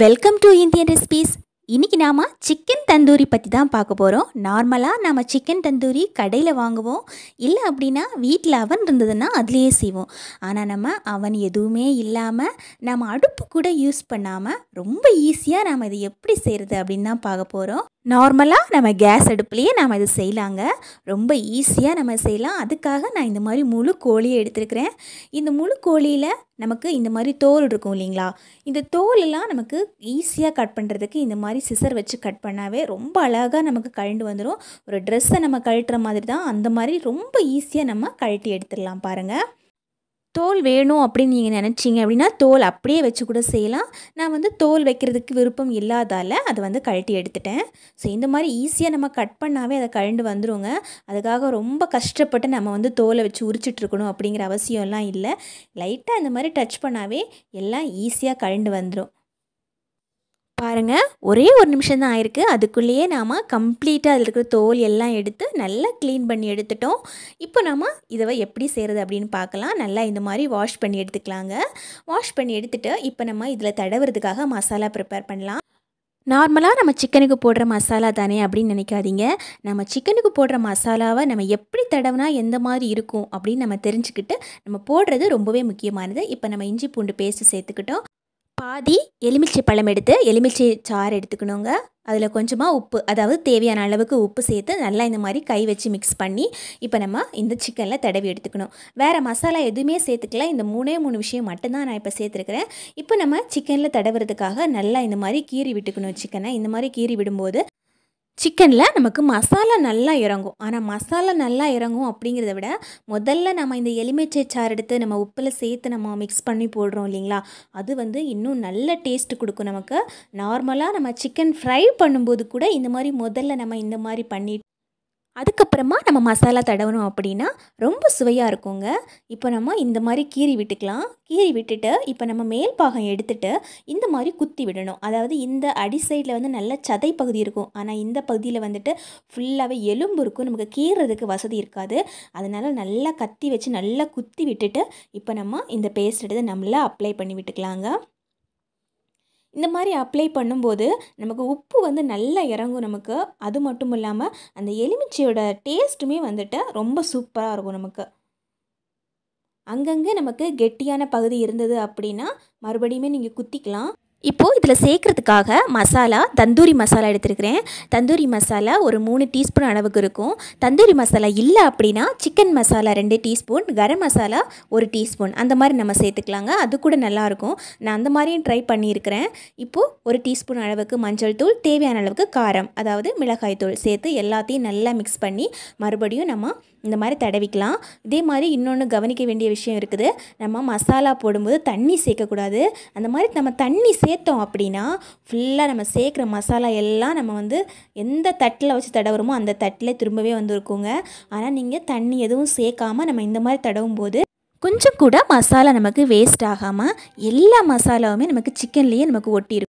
welcome to Indian recipes இன்றைக்கி நாம் chicken tandoori பற்றி தான் பார்க்க போகிறோம் நார்மலாக நம்ம சிக்கன் தந்தூரி கடையில் வாங்குவோம் இல்லை அப்படின்னா வீட்டில் அவன் இருந்ததுன்னா அதுலேயே செய்வோம் ஆனால் நம்ம அவன் எதுவுமே இல்லாமல் நம்ம அடுப்பு கூட யூஸ் பண்ணாமல் ரொம்ப ஈஸியாக நாம் இதை எப்படி செய்கிறது அப்படின்னு தான் பார்க்க போகிறோம் நார்மலாக நம்ம கேஸ் அடுப்புலேயே நாம் இது செய்யலாங்க ரொம்ப ஈஸியாக நம்ம செய்யலாம் அதுக்காக நான் இந்த மாதிரி முழு கோழியை எடுத்துருக்கிறேன் இந்த முழு கோழியில் நமக்கு இந்த மாதிரி தோல் இருக்கும் இல்லைங்களா இந்த தோலெல்லாம் நமக்கு ஈஸியாக கட் பண்ணுறதுக்கு இந்த மாதிரி சிசர் வச்சு கட் பண்ணாவே ரொம்ப அழகாக நமக்கு கழண்டு வந்துடும் ஒரு ட்ரெஸ்ஸை நம்ம கழட்டுற மாதிரி தான் அந்த மாதிரி ரொம்ப ஈஸியாக நம்ம கழட்டி எடுத்துடலாம் பாருங்கள் தோல் வேணும் அப்படின்னு நீங்கள் நினச்சிங்க அப்படின்னா தோல் அப்படியே வச்சு கூட செய்யலாம் நான் வந்து தோல் வைக்கிறதுக்கு விருப்பம் இல்லாதால் அதை வந்து கழட்டி எடுத்துட்டேன் ஸோ இந்த மாதிரி ஈஸியாக நம்ம கட் பண்ணாவே அதை கழண்டு வந்துடுங்க அதுக்காக ரொம்ப கஷ்டப்பட்டு நம்ம வந்து தோலை வச்சு உரிச்சிட்ருக்கணும் அப்படிங்கிற அவசியம்லாம் இல்லை லைட்டாக இந்த மாதிரி டச் பண்ணாவே எல்லாம் ஈஸியாக கழண்டு வந்துடும் பாருங்கள் ஒரே ஒரு நிமிஷம் தான் ஆயிருக்கு அதுக்குள்ளேயே நாம் கம்ப்ளீட்டாக அதில் இருக்கிற தோல் எல்லாம் எடுத்து நல்லா க்ளீன் பண்ணி எடுத்துட்டோம் இப்போ நாம் இதை எப்படி செய்கிறது அப்படின்னு பார்க்கலாம் நல்லா இந்த மாதிரி வாஷ் பண்ணி எடுத்துக்கலாங்க வாஷ் பண்ணி எடுத்துகிட்டு இப்போ நம்ம இதில் தடவுறதுக்காக மசாலா ப்ரிப்பேர் பண்ணலாம் நார்மலாக நம்ம சிக்கனுக்கு போடுற மசாலா தானே அப்படின்னு நினைக்காதீங்க நம்ம சிக்கனுக்கு போடுற மசாலாவை நம்ம எப்படி தடவுனா எந்த மாதிரி இருக்கும் அப்படின்னு நம்ம தெரிஞ்சுக்கிட்டு நம்ம போடுறது ரொம்பவே முக்கியமானது இப்போ நம்ம இஞ்சி பூண்டு பேஸ்ட்டு சேர்த்துக்கிட்டோம் பாதி எலுமிச்சை பழம் எடுத்து எலுமிச்சை சாறு எடுத்துக்கணுங்க அதில் கொஞ்சமாக உப்பு அதாவது தேவையான அளவுக்கு உப்பு சேர்த்து நல்லா இந்த மாதிரி கை வச்சு மிக்ஸ் பண்ணி இப்போ நம்ம இந்த சிக்கனில் தடவி எடுத்துக்கணும் வேறு மசாலா எதுவுமே சேர்த்துக்கல இந்த மூணே மூணு விஷயம் மட்டும்தான் நான் இப்போ சேர்த்துருக்கிறேன் இப்போ நம்ம சிக்கனில் தடவுறதுக்காக நல்லா இந்த மாதிரி கீறி விட்டுக்கணும் சிக்கனை இந்த மாதிரி கீறி விடும்போது சிக்கனில் நமக்கு மசாலா நல்லா இறங்கும் ஆனால் மசாலா நல்லா இறங்கும் அப்படிங்கிறத விட முதல்ல நம்ம இந்த எலுமிச்சை சாறு எடுத்து நம்ம உப்பில் சேர்த்து நம்ம மிக்ஸ் பண்ணி போடுறோம் இல்லைங்களா அது வந்து இன்னும் நல்ல டேஸ்ட் கொடுக்கும் நமக்கு நார்மலாக நம்ம சிக்கன் ஃப்ரை பண்ணும்போது கூட இந்த மாதிரி முதல்ல நம்ம இந்த மாதிரி பண்ணி அதுக்கப்புறமா நம்ம மசாலா தடவணும் அப்படின்னா ரொம்ப சுவையாக இருக்குங்க இப்போ நம்ம இந்த மாதிரி கீறி விட்டுக்கலாம் கீறி விட்டுட்டு இப்போ நம்ம மேல் பாகம் எடுத்துட்டு இந்த மாதிரி குத்தி விடணும் அதாவது இந்த அடி சைடில் வந்து நல்ல சதை பகுதி இருக்கும் ஆனால் இந்த பகுதியில் வந்துட்டு ஃபுல்லாகவே எலும்பு இருக்கும் நமக்கு கீறுறதுக்கு வசதி இருக்காது அதனால் நல்லா கத்தி வச்சு நல்லா குத்தி விட்டுட்டு இப்போ நம்ம இந்த பேஸ்ட் எடுத்து நம்மள அப்ளை பண்ணி விட்டுக்கலாங்க இந்த மாதிரி அப்ளை பண்ணும்போது நமக்கு உப்பு வந்து நல்லா இறங்கும் நமக்கு அது மட்டும் இல்லாமல் அந்த எலுமிச்சையோட டேஸ்ட்டுமே வந்துட்டு ரொம்ப சூப்பராக இருக்கும் நமக்கு அங்கங்கே நமக்கு கெட்டியான பகுதி இருந்தது அப்படின்னா மறுபடியுமே நீங்கள் குத்திக்கலாம் இப்போது இதில் சேர்க்குறதுக்காக மசாலா தந்தூரி மசாலா எடுத்துருக்கிறேன் தந்தூரி மசாலா ஒரு மூணு டீஸ்பூன் அளவுக்கு இருக்கும் தந்தூரி மசாலா இல்லை அப்படின்னா சிக்கன் மசாலா ரெண்டு டீஸ்பூன் கரம் மசாலா ஒரு டீஸ்பூன் அந்த மாதிரி நம்ம சேர்த்துக்கலாங்க அது கூட நல்லாயிருக்கும் நான் அந்த மாதிரியும் ட்ரை பண்ணியிருக்கிறேன் இப்போது ஒரு டீஸ்பூன் அளவுக்கு மஞ்சள் தூள் தேவையான அளவுக்கு காரம் அதாவது மிளகாய் தூள் சேர்த்து எல்லாத்தையும் நல்லா மிக்ஸ் பண்ணி மறுபடியும் நம்ம இந்த மாதிரி தடவிக்கலாம் இதே மாதிரி இன்னொன்று கவனிக்க வேண்டிய விஷயம் இருக்குது நம்ம மசாலா போடும்போது தண்ணி சேர்க்கக்கூடாது அந்த மாதிரி நம்ம தண்ணி சேர்த்தோம் அப்படின்னா ஃபுல்லாக நம்ம சேர்க்குற மசாலா எல்லாம் நம்ம வந்து எந்த தட்டில் வச்சு தடவுறோமோ அந்த தட்டில் திரும்பவே வந்துருக்குங்க ஆனால் நீங்கள் தண்ணி எதுவும் சேர்க்காமல் நம்ம இந்த மாதிரி தடவும் போது கொஞ்சம் கூட மசாலா நமக்கு வேஸ்ட் ஆகாமல் எல்லா மசாலாவுமே நமக்கு சிக்கன்லேயே நமக்கு ஒட்டியிருக்கும்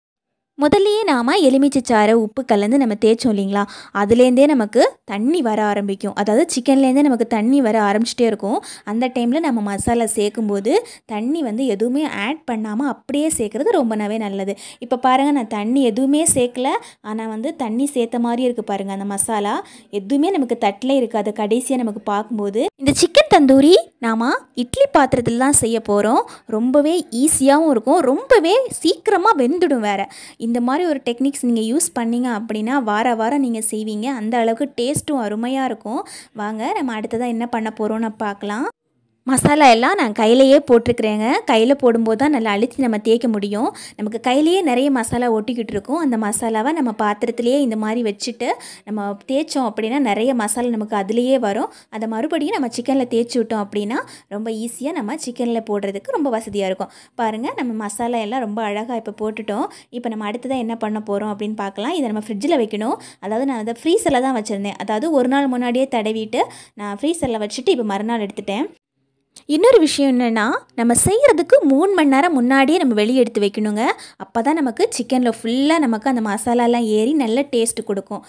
முதல்லையே நாம் எலுமிச்சைச்சாரை உப்பு கலந்து நம்ம தேய்ச்சோம் இல்லைங்களா அதுலேருந்தே நமக்கு தண்ணி வர ஆரம்பிக்கும் அதாவது சிக்கன்லேருந்தே நமக்கு தண்ணி வர ஆரம்பிச்சிட்டே இருக்கும் அந்த டைமில் நம்ம மசாலா சேர்க்கும்போது தண்ணி வந்து எதுவுமே ஆட் பண்ணாமல் அப்படியே சேர்க்குறது ரொம்பவே நல்லது இப்போ பாருங்கள் நான் தண்ணி எதுவுமே சேர்க்கல ஆனால் வந்து தண்ணி சேர்த்த மாதிரி இருக்குது பாருங்கள் அந்த மசாலா எதுவுமே நமக்கு தட்டில் இருக்காது கடைசியாக நமக்கு பார்க்கும்போது இந்த சிக்கன் தந்தூரி நாம் இட்லி பாத்திரத்தில் தான் செய்ய போகிறோம் ரொம்பவே ஈஸியாகவும் இருக்கும் ரொம்பவே சீக்கிரமாக வெந்துடும் வேறு இந்த மாதிரி ஒரு டெக்னிக்ஸ் நீங்கள் யூஸ் பண்ணிங்க அப்படின்னா வார வாரம் நீங்கள் செய்வீங்க அந்த அளவுக்கு டேஸ்ட்டும் அருமையாக இருக்கும் வாங்க நம்ம அடுத்ததாக என்ன பண்ண போகிறோன்னு பார்க்கலாம் மசாலா எல்லாம் நான் கையிலையே போட்டிருக்கிறேங்க கையில் போடும்போது தான் நல்லா அழித்து நம்ம தேய்க்க முடியும் நமக்கு கையிலேயே நிறைய மசாலா ஒட்டிக்கிட்டு இருக்கும் அந்த மசாலாவை நம்ம பாத்திரத்துலேயே இந்த மாதிரி வச்சுட்டு நம்ம தேய்ச்சோம் அப்படின்னா நிறைய மசாலா நமக்கு அதுலேயே வரும் அதை மறுபடியும் நம்ம சிக்கனில் தேய்ச்சி விட்டோம் அப்படின்னா ரொம்ப ஈஸியாக நம்ம சிக்கனில் போடுறதுக்கு ரொம்ப வசதியாக இருக்கும் பாருங்கள் நம்ம மசாலா எல்லாம் ரொம்ப அழகாக இப்போ போட்டுட்டோம் இப்போ நம்ம அடுத்ததாக என்ன பண்ண போகிறோம் அப்படின்னு பார்க்கலாம் இதை நம்ம ஃப்ரிட்ஜில் வைக்கணும் அதாவது நான் அதை ஃப்ரீசரில் தான் வச்சுருந்தேன் அதாவது ஒரு நாள் முன்னாடியே தடவிட்டு நான் ஃப்ரீசரில் வச்சுட்டு இப்போ மறுநாள் எடுத்துட்டேன் இன்னொரு விஷயம் என்னென்னா நம்ம செய்கிறதுக்கு மூணு மணி நேரம் முன்னாடியே நம்ம வெளியே எடுத்து வைக்கணுங்க அப்போ தான் நமக்கு சிக்கனில் ஃபுல்லாக நமக்கு அந்த மசாலாலாம் ஏறி நல்ல டேஸ்ட்டு கொடுக்கும்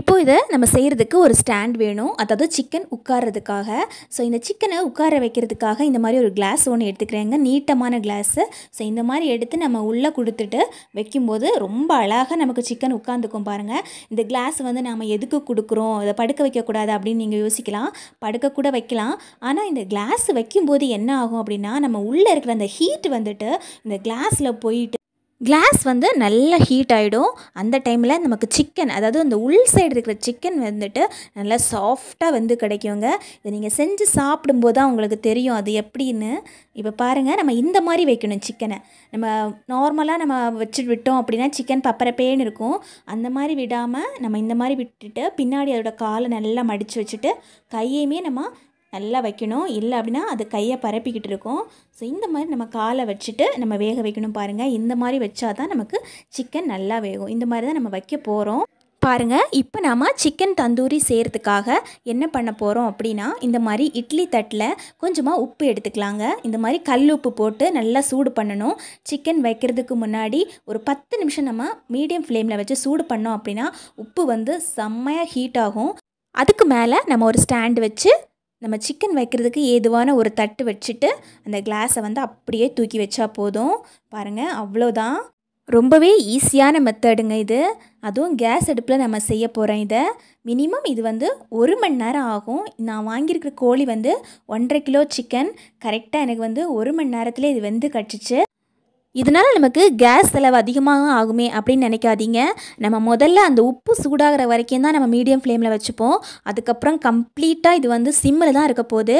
இப்போ இதை நம்ம செய்கிறதுக்கு ஒரு ஸ்டாண்ட் வேணும் அதாவது சிக்கன் உட்கார்றதுக்காக ஸோ இந்த சிக்கனை உட்கார வைக்கிறதுக்காக இந்த மாதிரி ஒரு கிளாஸ் ஒன்று எடுத்துக்கிறேங்க நீட்டமான கிளாஸு ஸோ இந்த மாதிரி எடுத்து நம்ம உள்ளே கொடுத்துட்டு வைக்கும்போது ரொம்ப அழகாக நமக்கு சிக்கன் உட்காந்துக்கும் பாருங்கள் இந்த கிளாஸ் வந்து நாம் எதுக்கு கொடுக்குறோம் அதை படுக்க வைக்கக்கூடாது அப்படின்னு நீங்கள் யோசிக்கலாம் படுக்க கூட வைக்கலாம் ஆனால் இந்த கிளாஸ் வைக்கும்போது என்ன ஆகும் அப்படின்னா நம்ம உள்ளே இருக்கிற அந்த ஹீட் வந்துட்டு இந்த கிளாஸில் போயிட்டு கிளாஸ் வந்து நல்லா ஹீட் ஆகிடும் அந்த டைமில் நமக்கு சிக்கன் அதாவது அந்த உள் சைடு இருக்கிற சிக்கன் வந்துட்டு நல்லா சாஃப்டாக வந்து கிடைக்குங்க இதை நீங்கள் செஞ்சு சாப்பிடும்போது தான் உங்களுக்கு தெரியும் அது எப்படின்னு இப்போ பாருங்கள் நம்ம இந்த மாதிரி வைக்கணும் சிக்கனை நம்ம நார்மலாக நம்ம வச்சு விட்டோம் அப்படின்னா சிக்கன் பப்பரப்பேன்னு இருக்கும் அந்த மாதிரி விடாமல் நம்ம இந்த மாதிரி விட்டுட்டு பின்னாடி அதோடய காலை நல்லா மடித்து வச்சுட்டு கையுமே நம்ம நல்லா வைக்கணும் இல்லை அப்படின்னா அது கையை பரப்பிக்கிட்டு இருக்கும் ஸோ இந்த மாதிரி நம்ம காலை வச்சுட்டு நம்ம வேக வைக்கணும் பாருங்கள் இந்த மாதிரி வச்சா தான் நமக்கு சிக்கன் நல்லா வேகும் இந்த மாதிரி தான் நம்ம வைக்க போகிறோம் பாருங்கள் இப்போ நாம் சிக்கன் தந்தூரி செய்கிறதுக்காக என்ன பண்ண போகிறோம் அப்படின்னா இந்த மாதிரி இட்லி தட்டில் கொஞ்சமாக உப்பு எடுத்துக்கலாங்க இந்த மாதிரி கல் உப்பு போட்டு நல்லா சூடு பண்ணணும் சிக்கன் வைக்கிறதுக்கு முன்னாடி ஒரு பத்து நிமிஷம் நம்ம மீடியம் ஃப்ளேமில் வச்சு சூடு பண்ணோம் அப்படின்னா உப்பு வந்து செம்மையாக ஹீட் ஆகும் அதுக்கு மேலே நம்ம ஒரு ஸ்டாண்ட் வச்சு நம்ம சிக்கன் வைக்கிறதுக்கு ஏதுவான ஒரு தட்டு வச்சுட்டு அந்த கிளாஸை வந்து அப்படியே தூக்கி வச்சா போதும் பாருங்கள் அவ்வளோதான் ரொம்பவே ஈஸியான மெத்தடுங்க இது அதுவும் கேஸ் அடுப்பில் நம்ம செய்ய போகிறோம் இதை மினிமம் இது வந்து ஒரு மணி நேரம் ஆகும் நான் வாங்கியிருக்கிற கோழி வந்து ஒன்றரை கிலோ சிக்கன் கரெக்டாக எனக்கு வந்து ஒரு மணி நேரத்தில் இது வந்து கட்டிச்சு இதனால் நமக்கு கேஸ் செலவு அதிகமாக ஆகுமே அப்படின்னு நினைக்காதீங்க நம்ம முதல்ல அந்த உப்பு சூடாகிற வரைக்கும் தான் நம்ம மீடியம் ஃப்ளேமில் வச்சுப்போம் அதுக்கப்புறம் கம்ப்ளீட்டாக இது வந்து சிம்மில் தான் இருக்க போகுது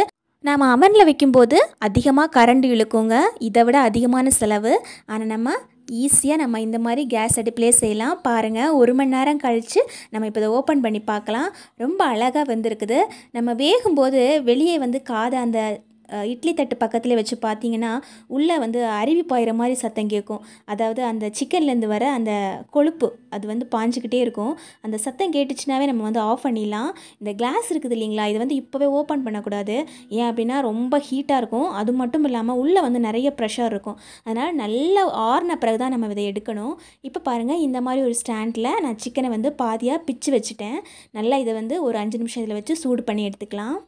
நாம் அவனில் வைக்கும்போது அதிகமாக கரண்ட் இழுக்குங்க இதை விட அதிகமான செலவு ஆனால் நம்ம ஈஸியாக நம்ம இந்த மாதிரி கேஸ் அடுப்புலேயே செய்யலாம் பாருங்கள் ஒரு மணி நேரம் கழித்து நம்ம இப்போ இதை ஓப்பன் பண்ணி பார்க்கலாம் ரொம்ப அழகாக வந்திருக்குது நம்ம வேகும்போது வெளியே வந்து காதை அந்த இட்லி தட்டு பக்கத்தில் வச்சு பார்த்தீங்கன்னா உள்ளே வந்து அருவி பாயிற மாதிரி சத்தம் கேட்கும் அதாவது அந்த சிக்கன்லேருந்து வர அந்த கொழுப்பு அது வந்து பாஞ்சிக்கிட்டே இருக்கும் அந்த சத்தம் கேட்டுச்சுனாவே நம்ம வந்து ஆஃப் பண்ணிடலாம் இந்த கிளாஸ் இருக்குது இல்லைங்களா இது வந்து இப்போவே ஓப்பன் பண்ணக்கூடாது ஏன் அப்படின்னா ரொம்ப ஹீட்டாக இருக்கும் அது மட்டும் இல்லாமல் உள்ளே வந்து நிறைய ப்ரெஷர் இருக்கும் அதனால் நல்லா ஆறின பிறகு தான் நம்ம இதை எடுக்கணும் இப்போ பாருங்கள் இந்த மாதிரி ஒரு ஸ்டாண்டில் நான் சிக்கனை வந்து பாதியாக பிச்சு வச்சுட்டேன் நல்லா இதை வந்து ஒரு அஞ்சு நிமிஷம் இதில் வச்சு சூடு பண்ணி எடுத்துக்கலாம்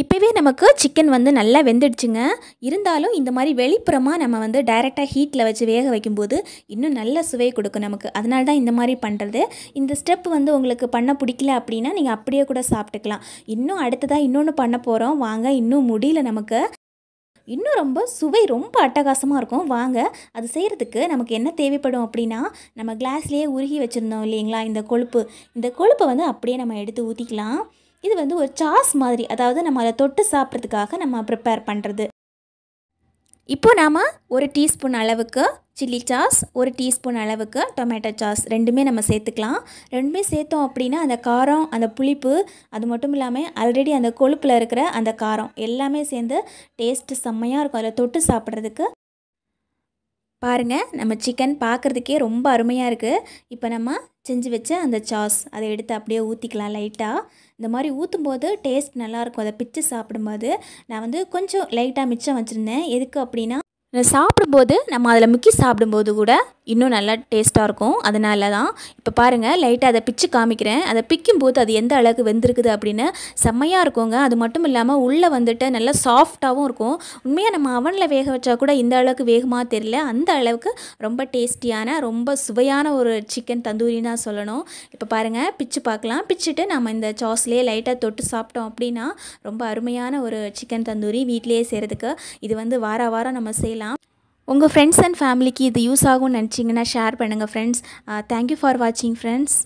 இப்போவே நமக்கு சிக்கன் வந்து நல்லா வெந்துடுச்சுங்க இருந்தாலும் இந்த மாதிரி வெளிப்புறமாக நம்ம வந்து டைரெக்டாக ஹீட்டில் வச்சு வேக வைக்கும்போது இன்னும் நல்ல சுவை கொடுக்கும் நமக்கு அதனால தான் இந்த மாதிரி பண்ணுறது இந்த ஸ்டெப் வந்து உங்களுக்கு பண்ண பிடிக்கல அப்படின்னா நீங்கள் அப்படியே கூட சாப்பிட்டுக்கலாம் இன்னும் அடுத்ததாக இன்னொன்று பண்ண போகிறோம் வாங்க இன்னும் முடியல நமக்கு இன்னும் ரொம்ப சுவை ரொம்ப அட்டகாசமாக இருக்கும் வாங்க அது செய்கிறதுக்கு நமக்கு என்ன தேவைப்படும் அப்படின்னா நம்ம கிளாஸ்லேயே உருகி வச்சுருந்தோம் இல்லைங்களா இந்த கொழுப்பு இந்த கொழுப்பை வந்து அப்படியே நம்ம எடுத்து ஊற்றிக்கலாம் இது வந்து ஒரு சாஸ் மாதிரி அதாவது நம்ம அதை தொட்டு சாப்பிட்றதுக்காக நம்ம ப்ரிப்பேர் பண்ணுறது இப்போ நாம் ஒரு டீஸ்பூன் அளவுக்கு சில்லி சாஸ் ஒரு டீஸ்பூன் அளவுக்கு டொமேட்டோ சாஸ் ரெண்டுமே நம்ம சேர்த்துக்கலாம் ரெண்டுமே சேர்த்தோம் அப்படின்னா அந்த காரம் அந்த புளிப்பு அது மட்டும் இல்லாமல் ஆல்ரெடி அந்த கொழுப்பில் இருக்கிற அந்த காரம் எல்லாமே சேர்ந்து டேஸ்ட்டு செம்மையாக இருக்கும் அதில் தொட்டு சாப்பிட்றதுக்கு பாருங்கள் நம்ம சிக்கன் பார்க்குறதுக்கே ரொம்ப அருமையாக இருக்குது இப்போ நம்ம செஞ்சு வச்ச அந்த சாஸ் அதை எடுத்து அப்படியே ஊற்றிக்கலாம் லைட்டாக இந்த மாதிரி ஊற்றும் போது டேஸ்ட் நல்லாயிருக்கும் அதை பிச்சு சாப்பிடும்போது நான் வந்து கொஞ்சம் லைட்டாக மிச்சம் வச்சுருந்தேன் எதுக்கு அப்படின்னா சாப்பிடும்போது நம்ம அதில் முக்கி சாப்பிடும்போது கூட இன்னும் நல்லா டேஸ்ட்டாக இருக்கும் அதனால தான் இப்போ பாருங்கள் லைட்டாக அதை பிச்சு காமிக்கிறேன் அதை பிக்கும்போது அது எந்த அளவுக்கு வெந்திருக்குது அப்படின்னு செம்மையாக இருக்குங்க அது மட்டும் இல்லாமல் உள்ளே வந்துட்டு நல்லா சாஃப்டாகவும் இருக்கும் உண்மையாக நம்ம அவனில் வேக வச்சா கூட இந்த அளவுக்கு வேகமாக தெரியல அந்த அளவுக்கு ரொம்ப டேஸ்டியான ரொம்ப சுவையான ஒரு சிக்கன் தந்தூரின்னு சொல்லணும் இப்போ பாருங்கள் பிச்சு பார்க்கலாம் பிச்சுட்டு நம்ம இந்த சாஸ்லேயே லைட்டாக தொட்டு சாப்பிட்டோம் அப்படின்னா ரொம்ப அருமையான ஒரு சிக்கன் தந்தூரி வீட்டிலேயே செய்கிறதுக்கு இது வந்து வார வாரம் நம்ம செய்யலாம் பண்ணிக்கலாம் உங்கள் ஃப்ரெண்ட்ஸ் அண்ட் ஃபேமிலிக்கு இது யூஸ் ஆகும்னு நினச்சிங்கன்னா ஷேர் பண்ணுங்கள் ஃப்ரெண்ட்ஸ் தேங்க்யூ ஃபார் வாட்சிங் ஃப்ரெண்ட்ஸ்